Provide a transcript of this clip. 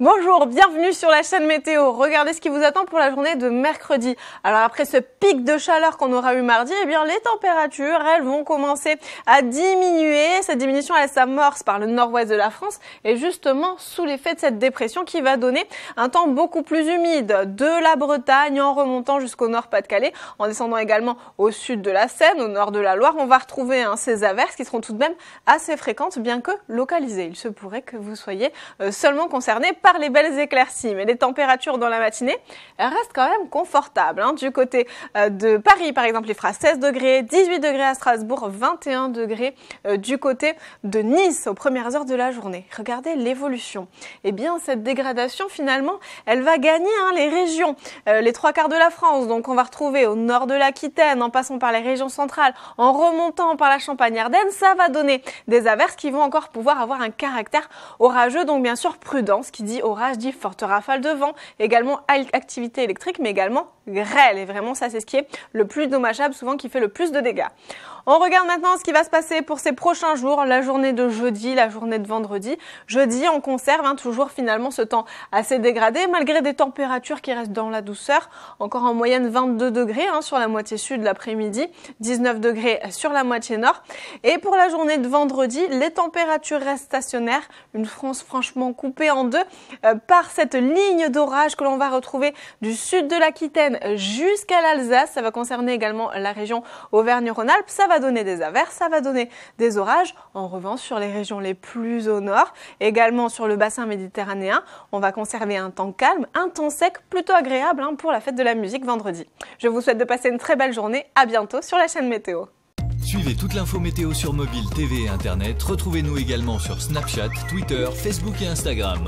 Bonjour, bienvenue sur la chaîne météo. Regardez ce qui vous attend pour la journée de mercredi. Alors après ce pic de chaleur qu'on aura eu mardi, eh bien les températures, elles vont commencer à diminuer. Cette diminution, elle s'amorce par le nord-ouest de la France et justement sous l'effet de cette dépression qui va donner un temps beaucoup plus humide de la Bretagne en remontant jusqu'au nord-Pas-de-Calais, en descendant également au sud de la Seine, au nord de la Loire. On va retrouver hein, ces averses qui seront tout de même assez fréquentes, bien que localisées. Il se pourrait que vous soyez euh, seulement concerné par les belles éclaircies, mais les températures dans la matinée restent quand même confortables. Hein. Du côté euh, de Paris, par exemple, il fera 16 degrés, 18 degrés à Strasbourg, 21 degrés euh, du côté de Nice aux premières heures de la journée. Regardez l'évolution. Eh bien, cette dégradation, finalement, elle va gagner hein, les régions, euh, les trois quarts de la France. Donc, on va retrouver au nord de l'Aquitaine, en passant par les régions centrales, en remontant par la Champagne-Ardenne, ça va donner des averses qui vont encore pouvoir avoir un caractère orageux. Donc, bien sûr, prudence qui dit orage, dit forte rafale de vent, également activité électrique, mais également grêle. Et vraiment, ça, c'est ce qui est le plus dommageable, souvent qui fait le plus de dégâts. On regarde maintenant ce qui va se passer pour ces prochains jours, la journée de jeudi, la journée de vendredi. Jeudi, on conserve hein, toujours finalement ce temps assez dégradé, malgré des températures qui restent dans la douceur. Encore en moyenne 22 degrés hein, sur la moitié sud l'après-midi, 19 degrés sur la moitié nord. Et pour la journée de vendredi, les températures restent stationnaires. Une France franchement coupée en deux euh, par cette ligne d'orage que l'on va retrouver du sud de l'Aquitaine jusqu'à l'Alsace. Ça va concerner également la région Auvergne-Rhône-Alpes va donner des averses, ça va donner des orages. En revanche, sur les régions les plus au nord, également sur le bassin méditerranéen, on va conserver un temps calme, un temps sec, plutôt agréable hein, pour la fête de la musique vendredi. Je vous souhaite de passer une très belle journée. À bientôt sur la chaîne Météo. Suivez toute l'info météo sur mobile, TV et Internet. Retrouvez-nous également sur Snapchat, Twitter, Facebook et Instagram.